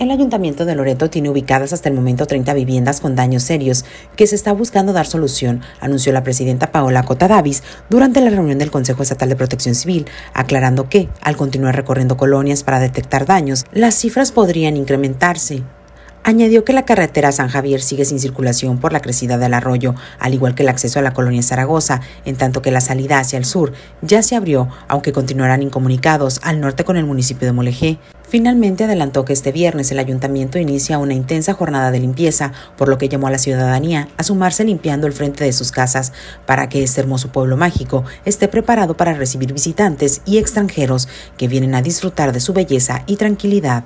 El Ayuntamiento de Loreto tiene ubicadas hasta el momento 30 viviendas con daños serios que se está buscando dar solución, anunció la presidenta Paola Cota Davis durante la reunión del Consejo Estatal de Protección Civil, aclarando que, al continuar recorriendo colonias para detectar daños, las cifras podrían incrementarse. Añadió que la carretera San Javier sigue sin circulación por la crecida del arroyo, al igual que el acceso a la colonia Zaragoza, en tanto que la salida hacia el sur ya se abrió, aunque continuarán incomunicados al norte con el municipio de Molejé. Finalmente adelantó que este viernes el ayuntamiento inicia una intensa jornada de limpieza, por lo que llamó a la ciudadanía a sumarse limpiando el frente de sus casas para que este hermoso pueblo mágico esté preparado para recibir visitantes y extranjeros que vienen a disfrutar de su belleza y tranquilidad.